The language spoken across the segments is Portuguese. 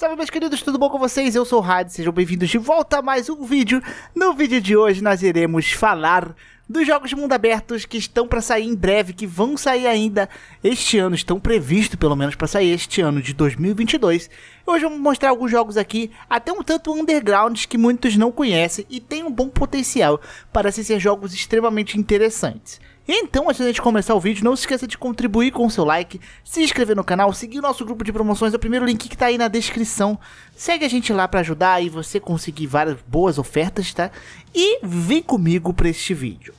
Salve meus queridos, tudo bom com vocês? Eu sou o Had, sejam bem-vindos de volta a mais um vídeo. No vídeo de hoje nós iremos falar dos jogos de mundo abertos que estão para sair em breve, que vão sair ainda este ano, estão previstos pelo menos para sair este ano de 2022. Hoje eu vou mostrar alguns jogos aqui, até um tanto undergrounds que muitos não conhecem e têm um bom potencial para ser jogos extremamente interessantes. Então, antes de começar o vídeo, não se esqueça de contribuir com o seu like, se inscrever no canal, seguir o nosso grupo de promoções, é o primeiro link que tá aí na descrição. Segue a gente lá para ajudar e você conseguir várias boas ofertas, tá? E vem comigo para este vídeo.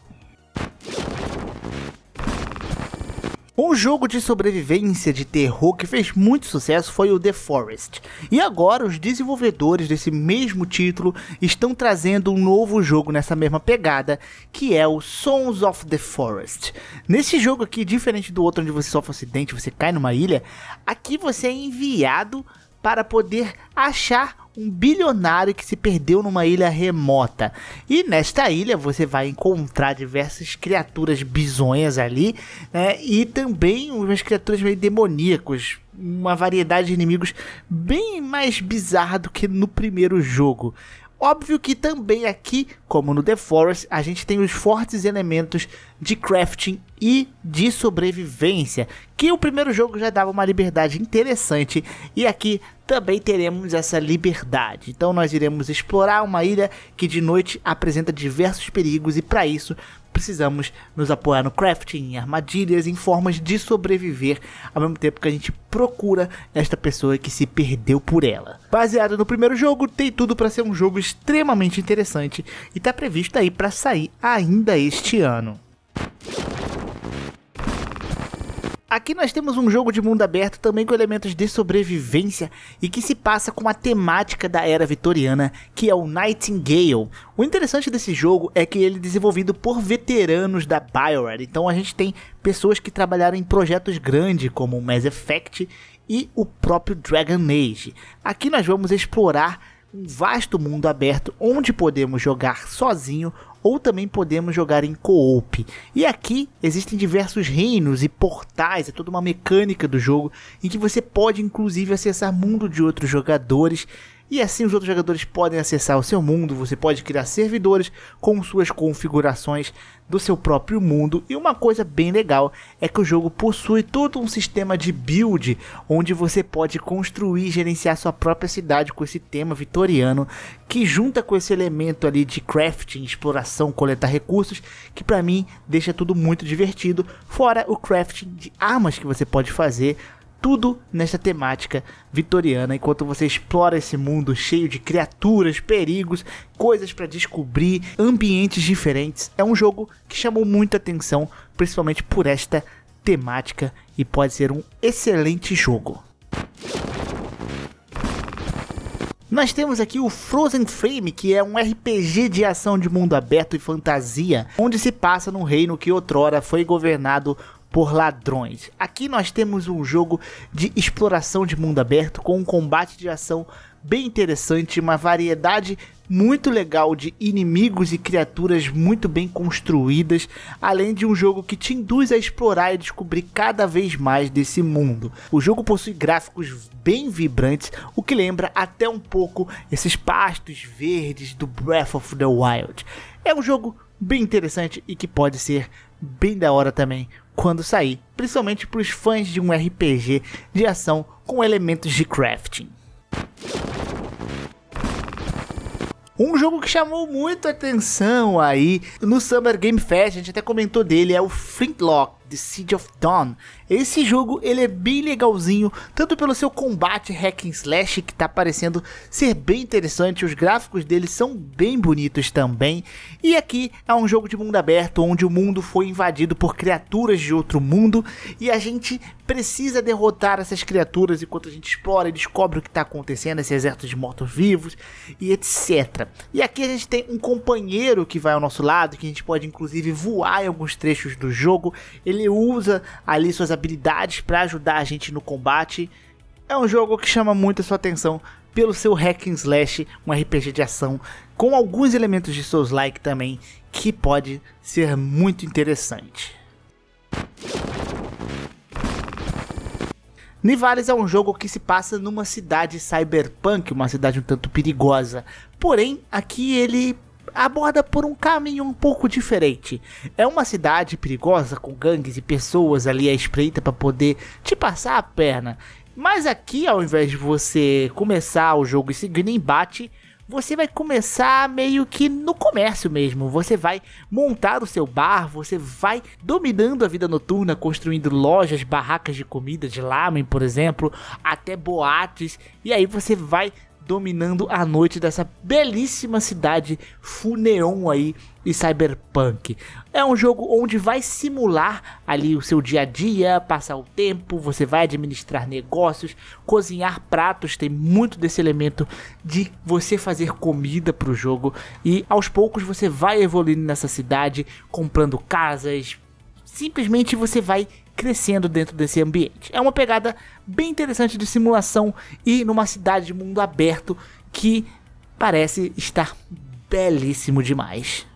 Um jogo de sobrevivência de terror que fez muito sucesso foi o The Forest. E agora os desenvolvedores desse mesmo título estão trazendo um novo jogo nessa mesma pegada, que é o Sons of the Forest. Nesse jogo aqui, diferente do outro onde você sofre um acidente, você cai numa ilha, aqui você é enviado para poder achar um bilionário que se perdeu numa ilha remota. E nesta ilha você vai encontrar diversas criaturas bizonhas ali, né? E também umas criaturas meio demoníacos, uma variedade de inimigos bem mais bizarra do que no primeiro jogo. Óbvio que também aqui, como no The Forest, a gente tem os fortes elementos de crafting e de sobrevivência, que o primeiro jogo já dava uma liberdade interessante e aqui também teremos essa liberdade. Então nós iremos explorar uma ilha que de noite apresenta diversos perigos e para isso precisamos nos apoiar no crafting, em armadilhas, em formas de sobreviver, ao mesmo tempo que a gente procura esta pessoa que se perdeu por ela. Baseado no primeiro jogo, tem tudo para ser um jogo extremamente interessante e está previsto aí para sair ainda este ano. Aqui nós temos um jogo de mundo aberto também com elementos de sobrevivência e que se passa com a temática da era vitoriana, que é o Nightingale. O interessante desse jogo é que ele é desenvolvido por veteranos da BioWare, então a gente tem pessoas que trabalharam em projetos grandes como o Mass Effect e o próprio Dragon Age. Aqui nós vamos explorar um vasto mundo aberto onde podemos jogar sozinho ou também podemos jogar em co-op. E aqui existem diversos reinos e portais, é toda uma mecânica do jogo em que você pode inclusive acessar mundo de outros jogadores e assim os outros jogadores podem acessar o seu mundo, você pode criar servidores com suas configurações do seu próprio mundo. E uma coisa bem legal é que o jogo possui todo um sistema de build onde você pode construir e gerenciar sua própria cidade com esse tema vitoriano que junta com esse elemento ali de crafting, exploração, coletar recursos, que para mim deixa tudo muito divertido, fora o crafting de armas que você pode fazer tudo nesta temática vitoriana enquanto você explora esse mundo cheio de criaturas, perigos, coisas para descobrir, ambientes diferentes. É um jogo que chamou muita atenção, principalmente por esta temática e pode ser um excelente jogo. Nós temos aqui o Frozen Frame, que é um RPG de ação de mundo aberto e fantasia, onde se passa num reino que outrora foi governado por ladrões. Aqui nós temos um jogo de exploração de mundo aberto com um combate de ação bem interessante, uma variedade muito legal de inimigos e criaturas muito bem construídas, além de um jogo que te induz a explorar e descobrir cada vez mais desse mundo. O jogo possui gráficos bem vibrantes, o que lembra até um pouco esses pastos verdes do Breath of the Wild. É um jogo bem interessante e que pode ser bem da hora também quando sair, principalmente para os fãs de um RPG de ação com elementos de crafting. Um jogo que chamou muito atenção aí no Summer Game Fest, a gente até comentou dele, é o Flintlock The Siege of Dawn. Esse jogo ele é bem legalzinho, tanto pelo seu combate hack and slash que está parecendo ser bem interessante, os gráficos dele são bem bonitos também. E aqui é um jogo de mundo aberto onde o mundo foi invadido por criaturas de outro mundo e a gente precisa derrotar essas criaturas enquanto a gente explora e descobre o que está acontecendo, esse exército de mortos-vivos e etc. E aqui a gente tem um companheiro que vai ao nosso lado, que a gente pode inclusive voar em alguns trechos do jogo. Ele ele usa ali suas habilidades para ajudar a gente no combate. É um jogo que chama muito a sua atenção pelo seu hack and slash, um RPG de ação com alguns elementos de seus like também, que pode ser muito interessante. Nivales é um jogo que se passa numa cidade cyberpunk, uma cidade um tanto perigosa. Porém, aqui ele aborda por um caminho um pouco diferente. É uma cidade perigosa com gangues e pessoas ali à espreita para poder te passar a perna. Mas aqui, ao invés de você começar o jogo e seguir no embate, você vai começar meio que no comércio mesmo. Você vai montar o seu bar, você vai dominando a vida noturna, construindo lojas, barracas de comida de lamen, por exemplo, até boates, e aí você vai dominando a noite dessa belíssima cidade Funeon aí e Cyberpunk. É um jogo onde vai simular ali o seu dia a dia, passar o tempo, você vai administrar negócios, cozinhar pratos, tem muito desse elemento de você fazer comida para o jogo e aos poucos você vai evoluindo nessa cidade, comprando casas, simplesmente você vai crescendo dentro desse ambiente. É uma pegada bem interessante de simulação e numa cidade de mundo aberto que parece estar belíssimo demais.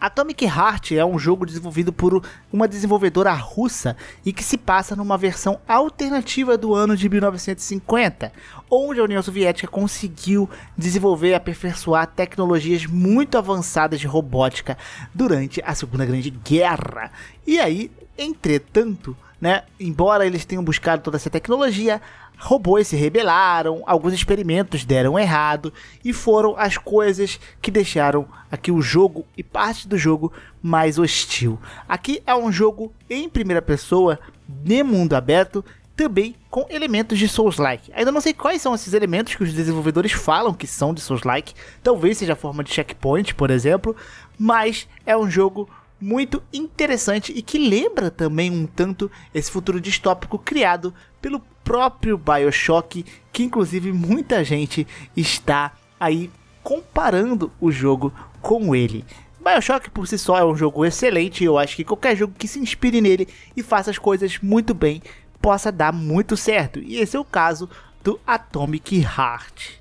Atomic Heart é um jogo desenvolvido por uma desenvolvedora russa e que se passa numa versão alternativa do ano de 1950, onde a União Soviética conseguiu desenvolver e aperfeiçoar tecnologias muito avançadas de robótica durante a Segunda Grande Guerra. E aí, entretanto, né? Embora eles tenham buscado toda essa tecnologia, robôs se rebelaram, alguns experimentos deram errado e foram as coisas que deixaram aqui o jogo e parte do jogo mais hostil. Aqui é um jogo em primeira pessoa, de mundo aberto, também com elementos de Souls-like. Ainda não sei quais são esses elementos que os desenvolvedores falam que são de Souls-like, talvez seja a forma de checkpoint, por exemplo, mas é um jogo muito interessante e que lembra também um tanto esse futuro distópico criado pelo próprio BioShock, que inclusive muita gente está aí comparando o jogo com ele. BioShock por si só é um jogo excelente, eu acho que qualquer jogo que se inspire nele e faça as coisas muito bem possa dar muito certo. E esse é o caso do Atomic Heart.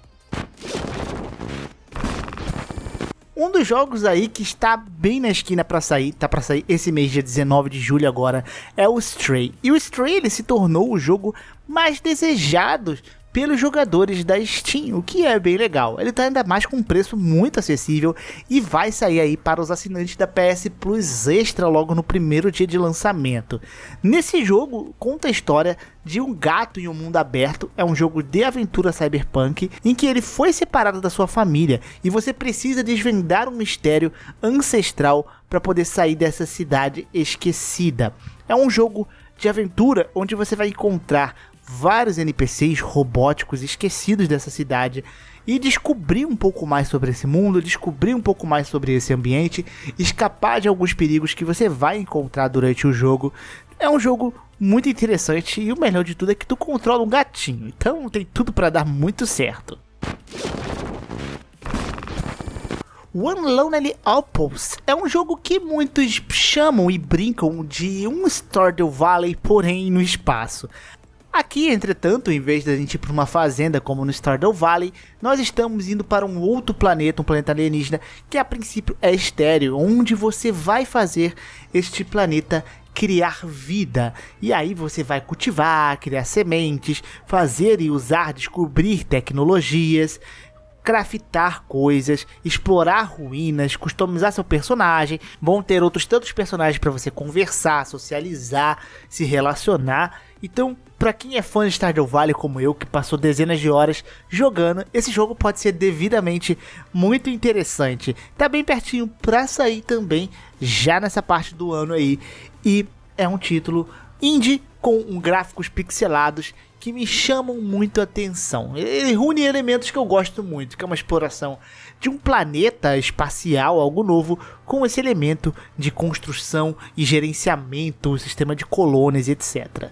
Um dos jogos aí que está bem na esquina para sair, tá para sair esse mês, dia 19 de julho agora, é o Stray. E o Stray ele se tornou o jogo mais desejado pelos jogadores da Steam, o que é bem legal. Ele está ainda mais com um preço muito acessível e vai sair aí para os assinantes da PS Plus Extra logo no primeiro dia de lançamento. Nesse jogo conta a história de um gato em um mundo aberto, é um jogo de aventura cyberpunk em que ele foi separado da sua família e você precisa desvendar um mistério ancestral para poder sair dessa cidade esquecida. É um jogo de aventura onde você vai encontrar vários NPCs robóticos esquecidos dessa cidade e descobrir um pouco mais sobre esse mundo, descobrir um pouco mais sobre esse ambiente, escapar de alguns perigos que você vai encontrar durante o jogo. É um jogo muito interessante e o melhor de tudo é que tu controla um gatinho, então tem tudo para dar muito certo. One Lonely Apples é um jogo que muitos chamam e brincam de um Stardew Valley, porém no espaço. Aqui, entretanto, em vez de gente ir para uma fazenda como no Stardew Valley, nós estamos indo para um outro planeta, um planeta alienígena, que a princípio é estéreo, onde você vai fazer este planeta criar vida. E aí você vai cultivar, criar sementes, fazer e usar, descobrir tecnologias, craftar coisas, explorar ruínas, customizar seu personagem. Vão ter outros tantos personagens para você conversar, socializar, se relacionar então, para quem é fã de Stardew Valley como eu, que passou dezenas de horas jogando, esse jogo pode ser devidamente muito interessante. Tá bem pertinho para sair também já nessa parte do ano aí e é um título indie com gráficos pixelados que me chamam muito a atenção. Ele reúne elementos que eu gosto muito, que é uma exploração de um planeta espacial, algo novo, com esse elemento de construção e gerenciamento, sistema de colônias, etc.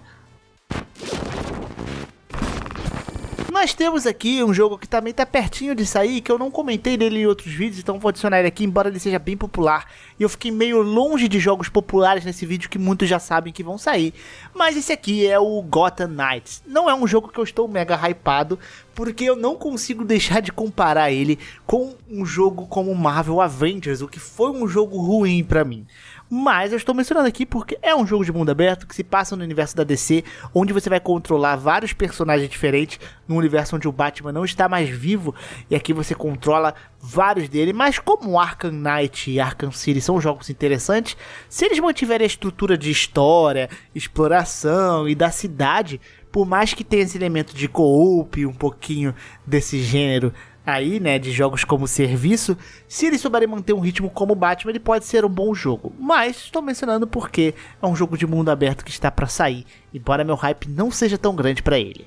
nós temos aqui um jogo que também tá pertinho de sair, que eu não comentei dele em outros vídeos, então vou adicionar ele aqui, embora ele seja bem popular. E eu fiquei meio longe de jogos populares nesse vídeo que muitos já sabem que vão sair. Mas esse aqui é o Gotham Knights. Não é um jogo que eu estou mega hypado, porque eu não consigo deixar de comparar ele com um jogo como Marvel Avengers, o que foi um jogo ruim para mim. Mas eu estou mencionando aqui porque é um jogo de mundo aberto que se passa no universo da DC, onde você vai controlar vários personagens diferentes, num universo onde o Batman não está mais vivo, e aqui você controla vários dele, mas como Arkham Knight e Arkham City são jogos interessantes, se eles mantiverem a estrutura de história, exploração e da cidade, por mais que tenha esse elemento de co-op, um pouquinho desse gênero aí, né, de jogos como serviço, se ele souber manter um ritmo como Batman, ele pode ser um bom jogo. Mas estou mencionando porque é um jogo de mundo aberto que está para sair, embora meu hype não seja tão grande para ele.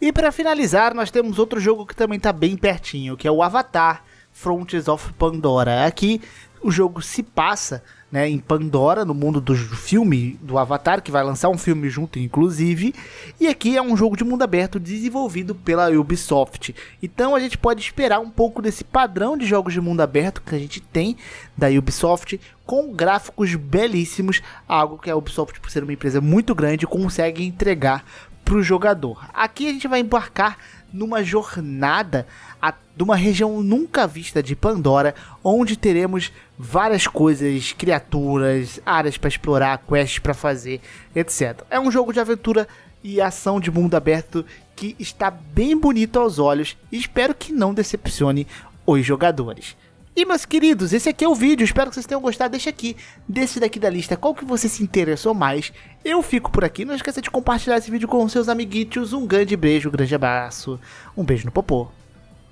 E para finalizar, nós temos outro jogo que também está bem pertinho, que é o Avatar Frontiers of Pandora. Aqui o jogo se passa né, em Pandora, no mundo do filme do Avatar, que vai lançar um filme junto, inclusive. E aqui é um jogo de mundo aberto desenvolvido pela Ubisoft. Então a gente pode esperar um pouco desse padrão de jogos de mundo aberto que a gente tem da Ubisoft, com gráficos belíssimos, algo que a Ubisoft, por ser uma empresa muito grande, consegue entregar para o jogador. Aqui a gente vai embarcar numa jornada a, de uma região nunca vista de Pandora, onde teremos várias coisas, criaturas, áreas para explorar, quests para fazer, etc. É um jogo de aventura e ação de mundo aberto que está bem bonito aos olhos e espero que não decepcione os jogadores. E meus queridos, esse aqui é o vídeo, espero que vocês tenham gostado, deixa aqui, desse daqui da lista, qual que você se interessou mais. Eu fico por aqui, não esqueça de compartilhar esse vídeo com seus amiguitos. um grande beijo, um grande abraço, um beijo no popô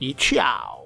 e tchau!